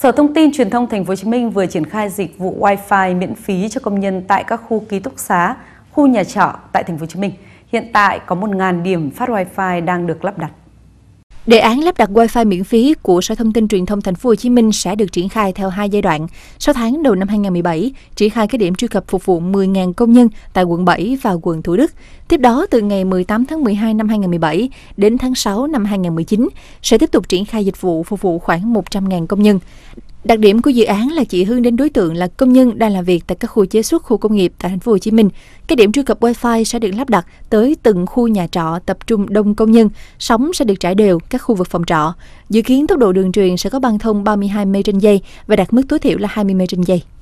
Sở Thông tin Truyền thông Thành phố Hồ Chí Minh vừa triển khai dịch vụ Wi-Fi miễn phí cho công nhân tại các khu ký túc xá, khu nhà trọ tại Thành phố Hồ Chí Minh. Hiện tại có 1.000 điểm phát Wi-Fi đang được lắp đặt. Đề án lắp đặt Wi-Fi miễn phí của Sở Thông tin Truyền thông Thành phố Hồ Chí Minh sẽ được triển khai theo hai giai đoạn. 6 tháng đầu năm 2017, triển khai các điểm truy cập phục vụ 10.000 công nhân tại quận 7 và quận Thủ Đức. Tiếp đó, từ ngày 18 tháng 12 năm 2017 đến tháng 6 năm 2019, sẽ tiếp tục triển khai dịch vụ phục vụ khoảng 100.000 công nhân. Đặc điểm của dự án là chị hướng đến đối tượng là công nhân đang làm việc tại các khu chế xuất khu công nghiệp tại thành phố Hồ Chí Minh. Các điểm truy cập Wi-Fi sẽ được lắp đặt tới từng khu nhà trọ tập trung đông công nhân, sóng sẽ được trải đều các khu vực phòng trọ. Dự kiến tốc độ đường truyền sẽ có băng thông 32 m trên giây và đạt mức tối thiểu là 20 m trên giây.